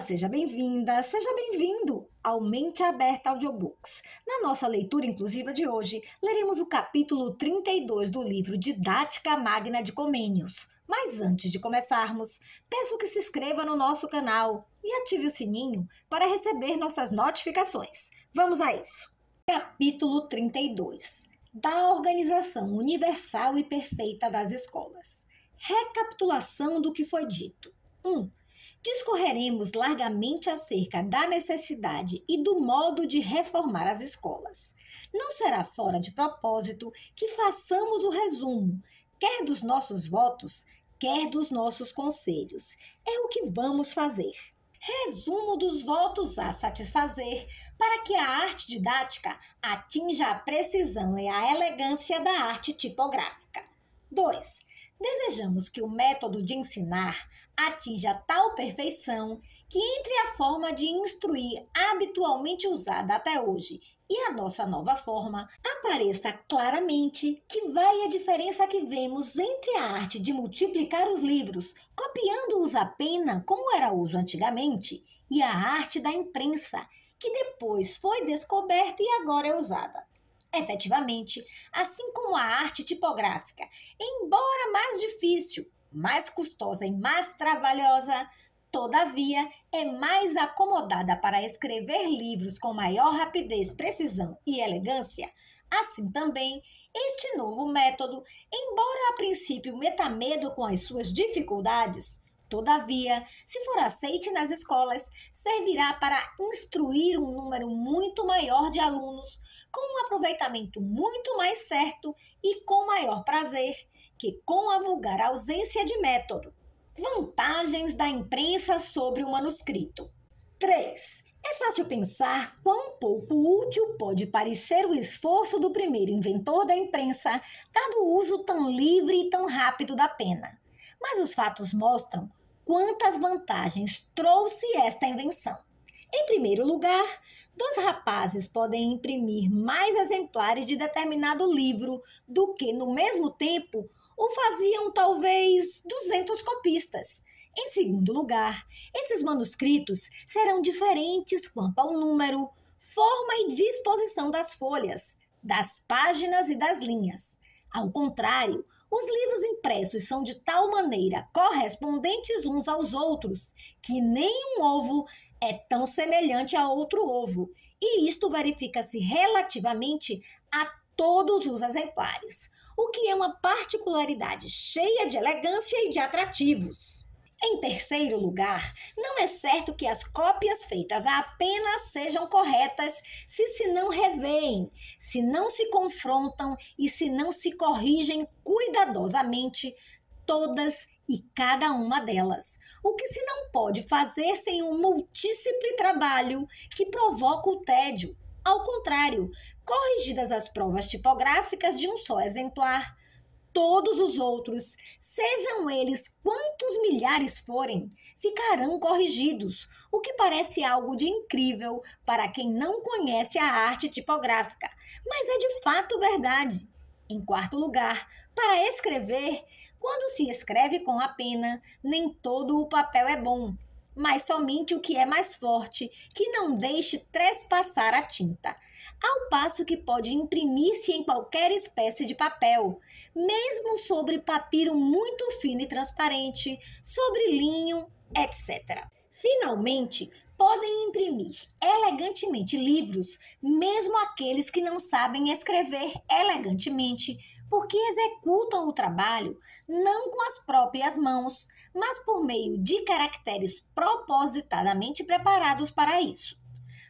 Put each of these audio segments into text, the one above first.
seja bem-vinda, seja bem-vindo ao Mente Aberta Audiobooks. Na nossa leitura inclusiva de hoje, leremos o capítulo 32 do livro Didática Magna de Comênios. Mas antes de começarmos, peço que se inscreva no nosso canal e ative o sininho para receber nossas notificações. Vamos a isso. Capítulo 32 Da Organização Universal e Perfeita das Escolas. Recapitulação do que foi dito. 1. Um, discorreremos largamente acerca da necessidade e do modo de reformar as escolas. Não será fora de propósito que façamos o resumo, quer dos nossos votos, quer dos nossos conselhos. É o que vamos fazer. Resumo dos votos a satisfazer para que a arte didática atinja a precisão e a elegância da arte tipográfica. 2 Desejamos que o método de ensinar atinja tal perfeição que entre a forma de instruir habitualmente usada até hoje e a nossa nova forma, apareça claramente que vai a diferença que vemos entre a arte de multiplicar os livros, copiando-os apenas como era uso antigamente, e a arte da imprensa, que depois foi descoberta e agora é usada. Efetivamente, assim como a arte tipográfica, embora mais difícil, mais custosa e mais trabalhosa, todavia é mais acomodada para escrever livros com maior rapidez, precisão e elegância, assim também este novo método, embora a princípio meta medo com as suas dificuldades, Todavia, se for aceite nas escolas, servirá para instruir um número muito maior de alunos com um aproveitamento muito mais certo e com maior prazer que com a vulgar ausência de método. Vantagens da imprensa sobre o manuscrito. 3. É fácil pensar quão pouco útil pode parecer o esforço do primeiro inventor da imprensa, dado o uso tão livre e tão rápido da pena. Mas os fatos mostram quantas vantagens trouxe esta invenção. Em primeiro lugar, dos rapazes podem imprimir mais exemplares de determinado livro do que, no mesmo tempo, o faziam talvez 200 copistas. Em segundo lugar, esses manuscritos serão diferentes quanto ao número, forma e disposição das folhas, das páginas e das linhas. Ao contrário, os livros impressos são de tal maneira correspondentes uns aos outros que nem um ovo é tão semelhante a outro ovo, e isto verifica-se relativamente a todos os exemplares, o que é uma particularidade cheia de elegância e de atrativos. Em terceiro lugar, não é certo que as cópias feitas apenas sejam corretas se se não revêem, se não se confrontam e se não se corrigem cuidadosamente todas e cada uma delas, o que se não pode fazer sem um multíplice trabalho que provoca o tédio. Ao contrário, corrigidas as provas tipográficas de um só exemplar, todos os outros, sejam eles quantos milhares forem, ficarão corrigidos, o que parece algo de incrível para quem não conhece a arte tipográfica, mas é de fato verdade. Em quarto lugar, para escrever, quando se escreve com a pena, nem todo o papel é bom, mas somente o que é mais forte, que não deixe trespassar a tinta. Ao passo que pode imprimir-se em qualquer espécie de papel, mesmo sobre papiro muito fino e transparente, sobre linho, etc. Finalmente, podem imprimir elegantemente livros, mesmo aqueles que não sabem escrever elegantemente, porque executam o trabalho não com as próprias mãos, mas por meio de caracteres propositadamente preparados para isso.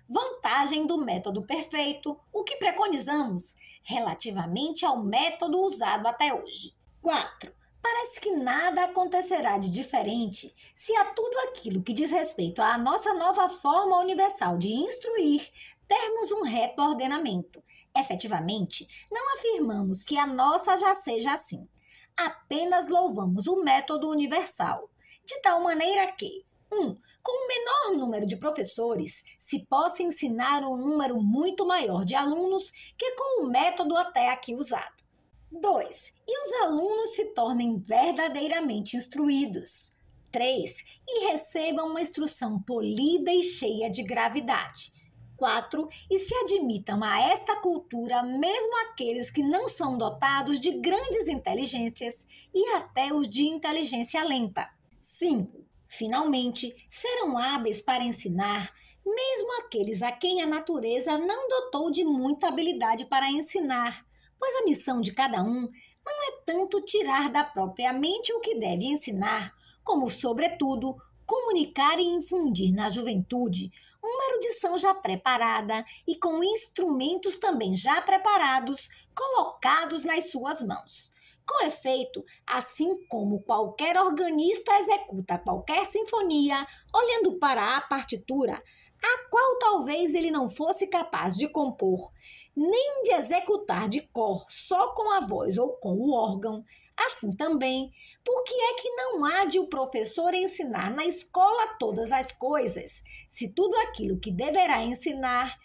Vantagem do método perfeito, o que preconizamos relativamente ao método usado até hoje. 4. Parece que nada acontecerá de diferente se a tudo aquilo que diz respeito à nossa nova forma universal de instruir termos um reto ordenamento, Efetivamente, não afirmamos que a nossa já seja assim. Apenas louvamos o método universal, de tal maneira que, 1. Um, com o menor número de professores, se possa ensinar um número muito maior de alunos que com o método até aqui usado. 2. E os alunos se tornem verdadeiramente instruídos. 3. E recebam uma instrução polida e cheia de gravidade. 4 e se admitam a esta cultura mesmo aqueles que não são dotados de grandes inteligências e até os de inteligência lenta. 5. Finalmente, serão hábeis para ensinar mesmo aqueles a quem a natureza não dotou de muita habilidade para ensinar, pois a missão de cada um não é tanto tirar da própria mente o que deve ensinar, como, sobretudo, comunicar e infundir na juventude uma erudição já preparada e com instrumentos também já preparados, colocados nas suas mãos. Com efeito, assim como qualquer organista executa qualquer sinfonia, olhando para a partitura, a qual talvez ele não fosse capaz de compor, nem de executar de cor só com a voz ou com o órgão, Assim também, por que é que não há de o professor ensinar na escola todas as coisas, se tudo aquilo que deverá ensinar,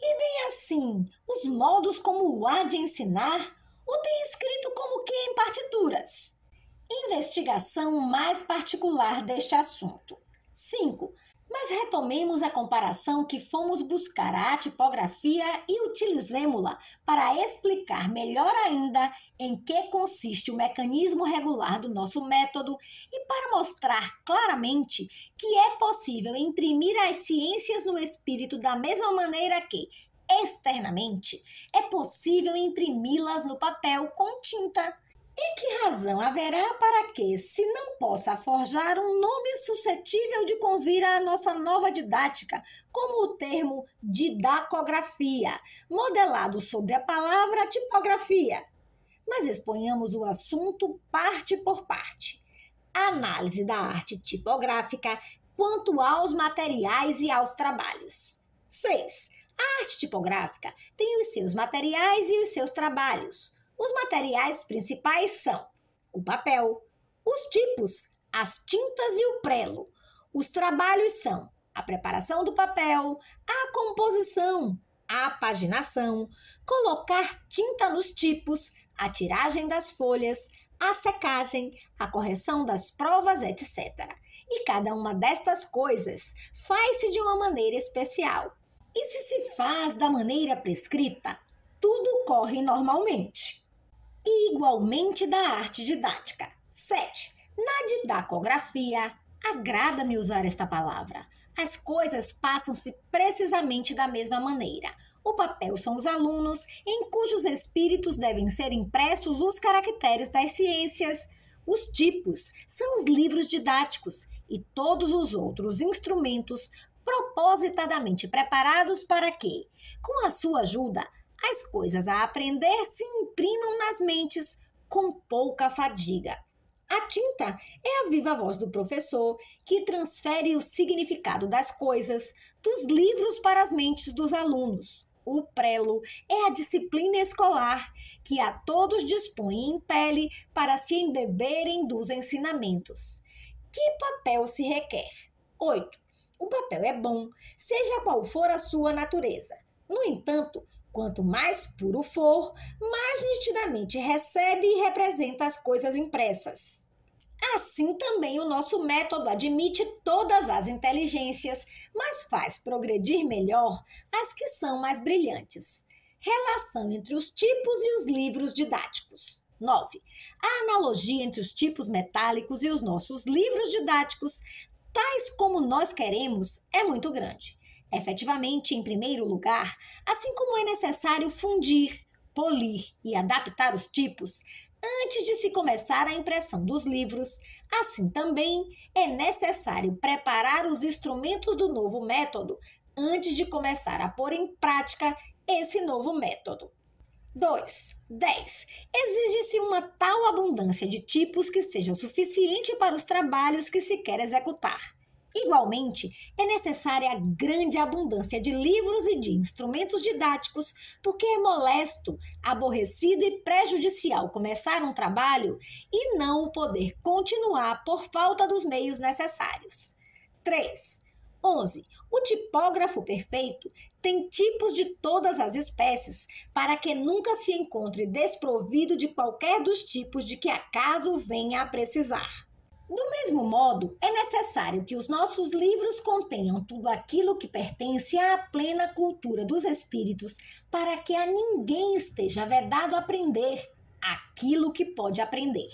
e bem assim, os modos como o há de ensinar, o tem escrito como que em partituras? Investigação mais particular deste assunto. 5. Mas retomemos a comparação que fomos buscar à tipografia e utilizemos-la para explicar melhor ainda em que consiste o mecanismo regular do nosso método e para mostrar claramente que é possível imprimir as ciências no espírito da mesma maneira que, externamente, é possível imprimi-las no papel com tinta e que razão haverá para que se não possa forjar um nome suscetível de convir à nossa nova didática, como o termo didacografia, modelado sobre a palavra tipografia? Mas exponhamos o assunto parte por parte. análise da arte tipográfica quanto aos materiais e aos trabalhos. 6. A arte tipográfica tem os seus materiais e os seus trabalhos. Os materiais principais são o papel, os tipos, as tintas e o prelo. Os trabalhos são a preparação do papel, a composição, a paginação, colocar tinta nos tipos, a tiragem das folhas, a secagem, a correção das provas, etc. E cada uma destas coisas faz-se de uma maneira especial. E se se faz da maneira prescrita, tudo corre normalmente e igualmente da arte didática. 7. Na didacografia, agrada-me usar esta palavra. As coisas passam-se precisamente da mesma maneira. O papel são os alunos, em cujos espíritos devem ser impressos os caracteres das ciências. Os tipos são os livros didáticos e todos os outros instrumentos propositadamente preparados para que, com a sua ajuda, as coisas a aprender se imprimam nas mentes com pouca fadiga. A tinta é a viva voz do professor que transfere o significado das coisas dos livros para as mentes dos alunos. O prelo é a disciplina escolar que a todos dispõe e impele para se embeberem dos ensinamentos. Que papel se requer? 8. O papel é bom, seja qual for a sua natureza. No entanto, Quanto mais puro for, mais nitidamente recebe e representa as coisas impressas. Assim também o nosso método admite todas as inteligências, mas faz progredir melhor as que são mais brilhantes. Relação entre os tipos e os livros didáticos. 9. A analogia entre os tipos metálicos e os nossos livros didáticos, tais como nós queremos, é muito grande. Efetivamente, em primeiro lugar, assim como é necessário fundir, polir e adaptar os tipos antes de se começar a impressão dos livros, assim também é necessário preparar os instrumentos do novo método antes de começar a pôr em prática esse novo método. 2. 10. Exige-se uma tal abundância de tipos que seja suficiente para os trabalhos que se quer executar. Igualmente, é necessária a grande abundância de livros e de instrumentos didáticos, porque é molesto, aborrecido e prejudicial começar um trabalho e não o poder continuar por falta dos meios necessários. 3. 11. O tipógrafo perfeito tem tipos de todas as espécies, para que nunca se encontre desprovido de qualquer dos tipos de que acaso venha a precisar. Do mesmo modo, é necessário que os nossos livros contenham tudo aquilo que pertence à plena cultura dos espíritos, para que a ninguém esteja vedado aprender aquilo que pode aprender.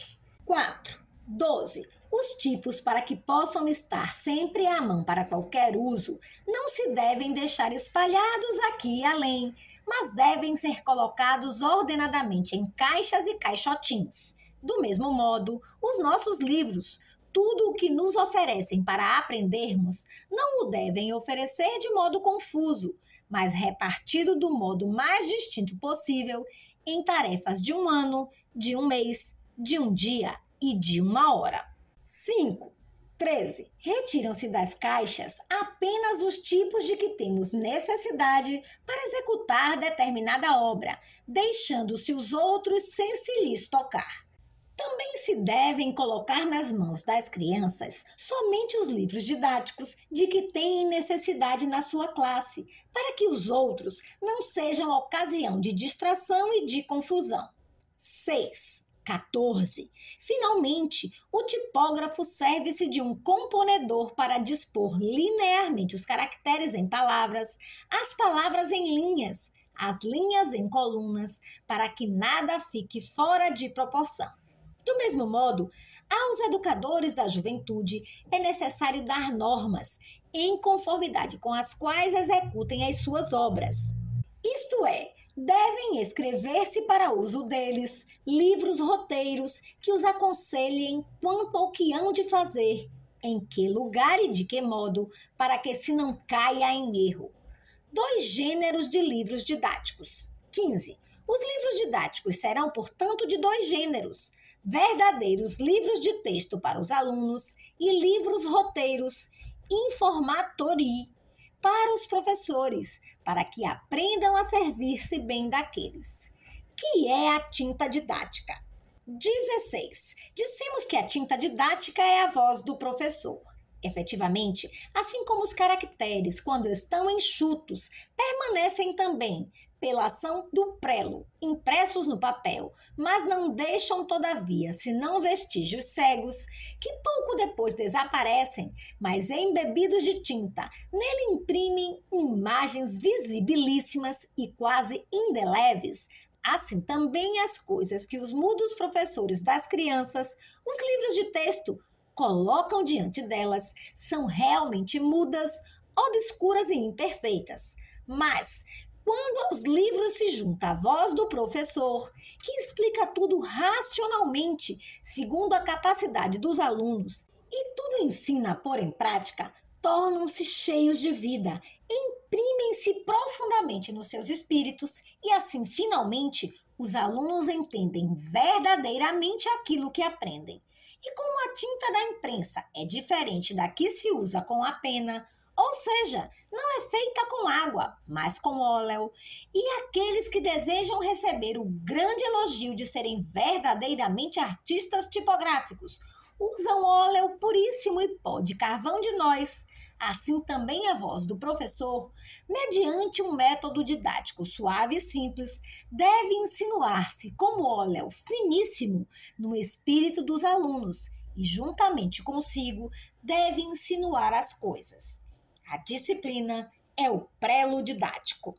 4. 12. Os tipos para que possam estar sempre à mão para qualquer uso não se devem deixar espalhados aqui e além, mas devem ser colocados ordenadamente em caixas e caixotins do mesmo modo, os nossos livros, tudo o que nos oferecem para aprendermos, não o devem oferecer de modo confuso, mas repartido do modo mais distinto possível em tarefas de um ano, de um mês, de um dia e de uma hora. 5. 13. Retiram-se das caixas apenas os tipos de que temos necessidade para executar determinada obra, deixando-se os outros sem se lhes tocar. Também se devem colocar nas mãos das crianças somente os livros didáticos de que têm necessidade na sua classe, para que os outros não sejam ocasião de distração e de confusão. 6. 14. Finalmente, o tipógrafo serve-se de um componedor para dispor linearmente os caracteres em palavras, as palavras em linhas, as linhas em colunas, para que nada fique fora de proporção. Do mesmo modo, aos educadores da juventude é necessário dar normas em conformidade com as quais executem as suas obras. Isto é, devem escrever-se para uso deles livros roteiros que os aconselhem quanto ao que hão de fazer, em que lugar e de que modo, para que se não caia em erro. Dois gêneros de livros didáticos. 15. Os livros didáticos serão, portanto, de dois gêneros verdadeiros livros de texto para os alunos e livros roteiros informatori para os professores, para que aprendam a servir-se bem daqueles, que é a tinta didática. 16. Dissemos que a tinta didática é a voz do professor. Efetivamente, assim como os caracteres, quando estão enxutos, permanecem também apelação do prelo, impressos no papel, mas não deixam, todavia, senão vestígios cegos, que pouco depois desaparecem, mas embebidos de tinta, nele imprimem imagens visibilíssimas e quase indeleves, Assim também as coisas que os mudos professores das crianças, os livros de texto, colocam diante delas são realmente mudas, obscuras e imperfeitas. Mas, quando aos livros se junta a voz do professor, que explica tudo racionalmente, segundo a capacidade dos alunos, e tudo ensina a pôr em prática, tornam-se cheios de vida, imprimem-se profundamente nos seus espíritos e assim, finalmente, os alunos entendem verdadeiramente aquilo que aprendem. E como a tinta da imprensa é diferente da que se usa com a pena, ou seja, não é feita com água, mas com óleo. E aqueles que desejam receber o grande elogio de serem verdadeiramente artistas tipográficos usam óleo puríssimo e pó de carvão de nós. Assim também a voz do professor, mediante um método didático suave e simples, deve insinuar-se como óleo finíssimo no espírito dos alunos e, juntamente consigo, deve insinuar as coisas. A disciplina é o prelo-didático.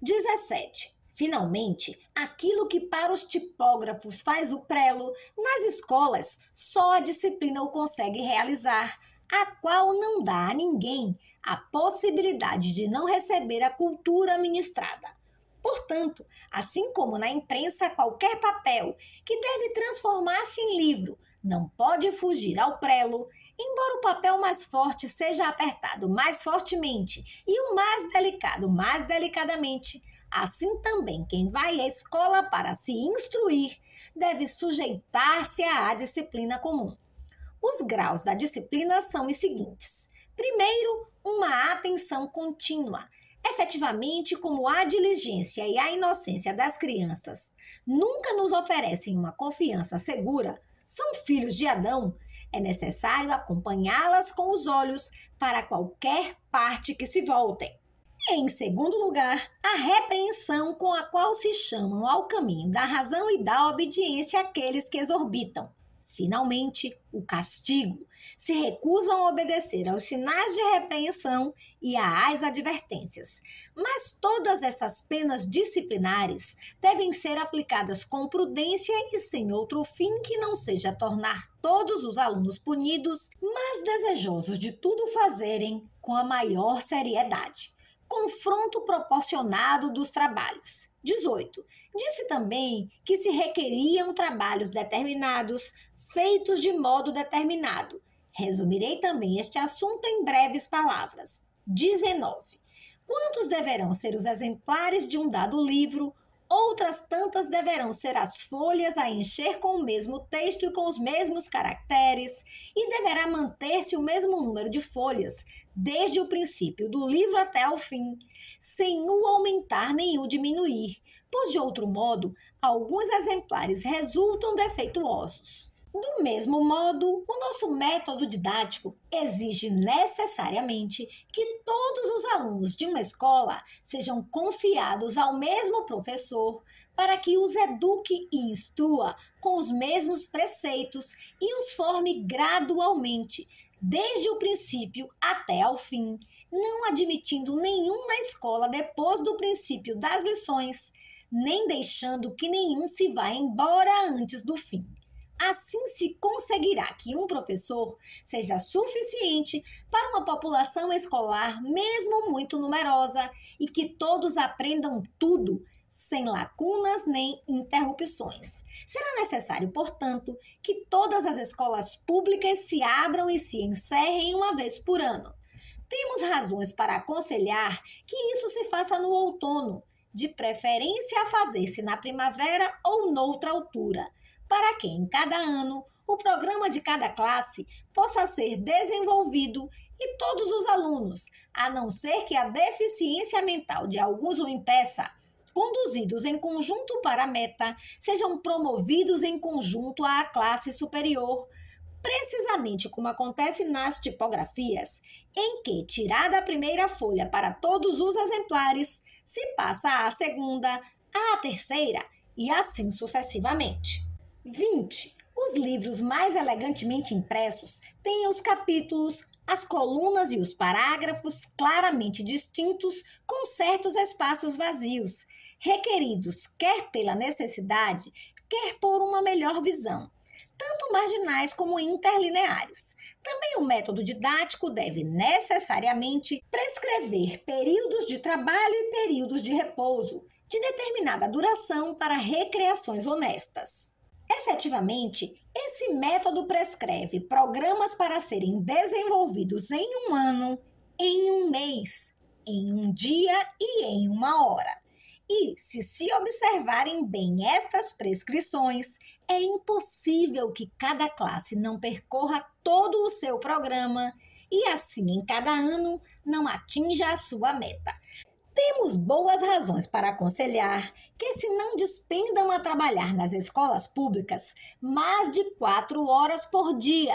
17. Finalmente, aquilo que para os tipógrafos faz o prelo, nas escolas só a disciplina o consegue realizar, a qual não dá a ninguém a possibilidade de não receber a cultura ministrada. Portanto, assim como na imprensa qualquer papel que deve transformar-se em livro não pode fugir ao prelo, Embora o papel mais forte seja apertado mais fortemente e o mais delicado mais delicadamente, assim também quem vai à escola para se instruir deve sujeitar-se à disciplina comum. Os graus da disciplina são os seguintes: primeiro, uma atenção contínua. Efetivamente, como a diligência e a inocência das crianças nunca nos oferecem uma confiança segura, são filhos de Adão é necessário acompanhá-las com os olhos para qualquer parte que se voltem. Em segundo lugar, a repreensão com a qual se chamam ao caminho da razão e da obediência aqueles que exorbitam, finalmente, o castigo, se recusam a obedecer aos sinais de repreensão e às advertências. Mas todas essas penas disciplinares devem ser aplicadas com prudência e sem outro fim que não seja tornar todos os alunos punidos, mas desejosos de tudo fazerem com a maior seriedade confronto proporcionado dos trabalhos. 18. Disse também que se requeriam trabalhos determinados, feitos de modo determinado. Resumirei também este assunto em breves palavras. 19. Quantos deverão ser os exemplares de um dado livro? Outras tantas deverão ser as folhas a encher com o mesmo texto e com os mesmos caracteres, e deverá manter-se o mesmo número de folhas, desde o princípio do livro até ao fim, sem o aumentar nem o diminuir, pois de outro modo, alguns exemplares resultam defeituosos. Do mesmo modo, o nosso método didático exige necessariamente que todos os alunos de uma escola sejam confiados ao mesmo professor para que os eduque e instrua com os mesmos preceitos e os forme gradualmente, desde o princípio até ao fim, não admitindo nenhum na escola depois do princípio das lições, nem deixando que nenhum se vá embora antes do fim. Assim se conseguirá que um professor seja suficiente para uma população escolar, mesmo muito numerosa, e que todos aprendam tudo, sem lacunas nem interrupções. Será necessário, portanto, que todas as escolas públicas se abram e se encerrem uma vez por ano. Temos razões para aconselhar que isso se faça no outono, de preferência a fazer-se na primavera ou noutra altura para que em cada ano o programa de cada classe possa ser desenvolvido e todos os alunos, a não ser que a deficiência mental de alguns o impeça, conduzidos em conjunto para a meta, sejam promovidos em conjunto à classe superior, precisamente como acontece nas tipografias, em que, tirada a primeira folha para todos os exemplares, se passa à segunda, à terceira e assim sucessivamente. 20. Os livros mais elegantemente impressos têm os capítulos, as colunas e os parágrafos claramente distintos, com certos espaços vazios, requeridos quer pela necessidade, quer por uma melhor visão, tanto marginais como interlineares. Também o método didático deve necessariamente prescrever períodos de trabalho e períodos de repouso, de determinada duração para recreações honestas. Efetivamente, esse método prescreve programas para serem desenvolvidos em um ano, em um mês, em um dia e em uma hora. E se se observarem bem estas prescrições, é impossível que cada classe não percorra todo o seu programa e assim em cada ano não atinja a sua meta. Temos boas razões para aconselhar que se não despendam a trabalhar nas escolas públicas mais de quatro horas por dia,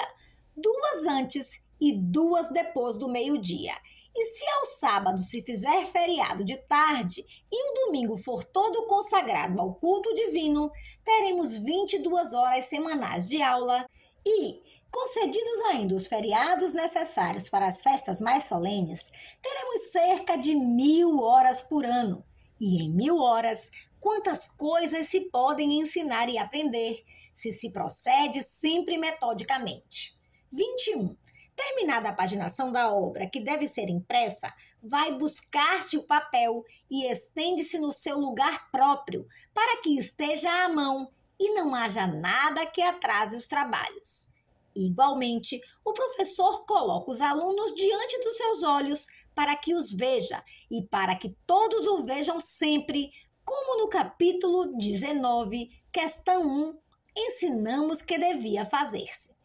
duas antes e duas depois do meio-dia. E se ao sábado se fizer feriado de tarde e o domingo for todo consagrado ao culto divino, teremos 22 horas semanais de aula. E Concedidos ainda os feriados necessários para as festas mais solenes, teremos cerca de mil horas por ano. E em mil horas, quantas coisas se podem ensinar e aprender, se se procede sempre metodicamente. 21. Terminada a paginação da obra, que deve ser impressa, vai buscar-se o papel e estende-se no seu lugar próprio, para que esteja à mão e não haja nada que atrase os trabalhos. Igualmente, o professor coloca os alunos diante dos seus olhos para que os veja e para que todos o vejam sempre, como no capítulo 19, questão 1, ensinamos que devia fazer-se.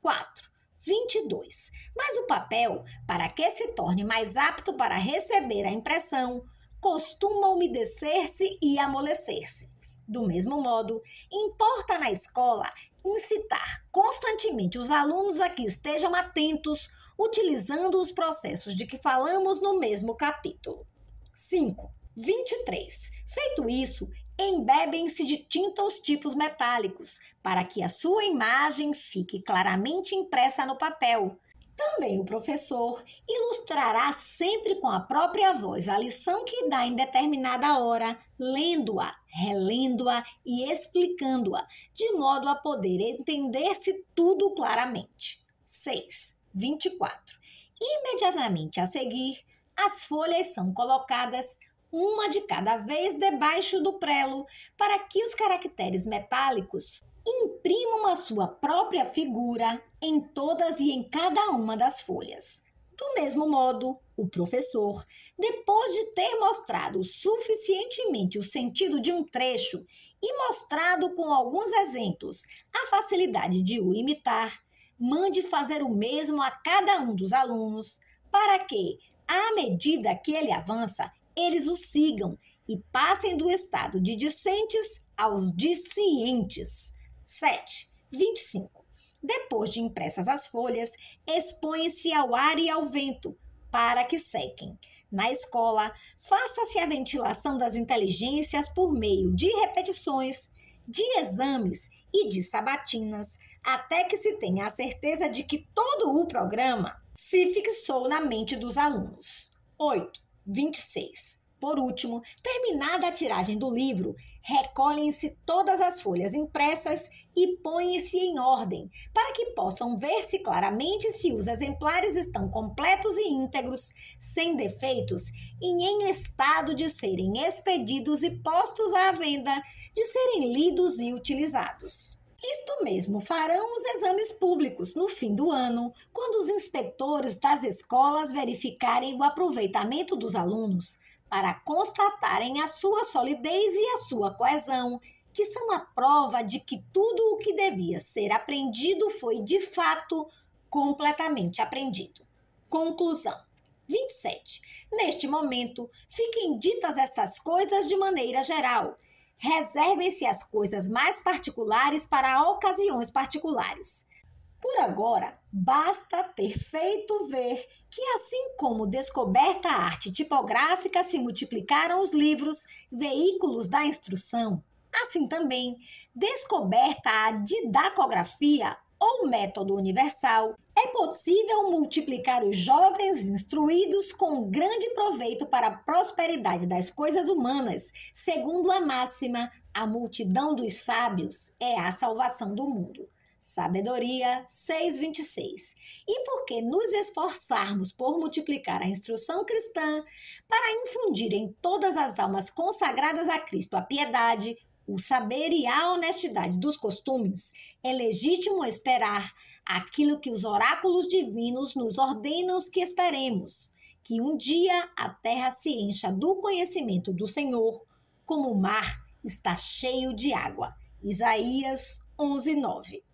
4. 22. Mas o papel, para que se torne mais apto para receber a impressão, costuma umedecer-se e amolecer-se. Do mesmo modo, importa na escola incitar constantemente os alunos a que estejam atentos, utilizando os processos de que falamos no mesmo capítulo. 5. 23. Feito isso, embebem-se de tinta os tipos metálicos, para que a sua imagem fique claramente impressa no papel. Também o professor ilustrará sempre com a própria voz a lição que dá em determinada hora, lendo-a, relendo-a e explicando-a, de modo a poder entender-se tudo claramente. 6. 24. Imediatamente a seguir, as folhas são colocadas uma de cada vez debaixo do prelo, para que os caracteres metálicos imprimam a sua própria figura em todas e em cada uma das folhas. Do mesmo modo, o professor, depois de ter mostrado suficientemente o sentido de um trecho e mostrado com alguns exemplos a facilidade de o imitar, mande fazer o mesmo a cada um dos alunos, para que, à medida que ele avança, eles o sigam e passem do estado de discentes aos discientes. 7. 25. Depois de impressas as folhas, expõe se ao ar e ao vento para que sequem. Na escola, faça-se a ventilação das inteligências por meio de repetições, de exames e de sabatinas, até que se tenha a certeza de que todo o programa se fixou na mente dos alunos. 8. 26. Por último, terminada a tiragem do livro, recolhem-se todas as folhas impressas e põem-se em ordem, para que possam ver-se claramente se os exemplares estão completos e íntegros, sem defeitos e em estado de serem expedidos e postos à venda, de serem lidos e utilizados. Isto mesmo, farão os exames públicos no fim do ano, quando os inspetores das escolas verificarem o aproveitamento dos alunos para constatarem a sua solidez e a sua coesão, que são a prova de que tudo o que devia ser aprendido foi de fato completamente aprendido. Conclusão 27. Neste momento, fiquem ditas essas coisas de maneira geral Reservem-se as coisas mais particulares para ocasiões particulares. Por agora, basta ter feito ver que, assim como descoberta a arte tipográfica, se multiplicaram os livros, veículos da instrução, assim também descoberta a didacografia, ou método universal, é possível multiplicar os jovens instruídos com grande proveito para a prosperidade das coisas humanas, segundo a máxima: a multidão dos sábios é a salvação do mundo. Sabedoria 6:26. E porque nos esforçarmos por multiplicar a instrução cristã para infundir em todas as almas consagradas a Cristo a piedade, o saber e a honestidade dos costumes, é legítimo esperar aquilo que os oráculos divinos nos ordenam que esperemos, que um dia a terra se encha do conhecimento do Senhor, como o mar está cheio de água. Isaías 11, 9.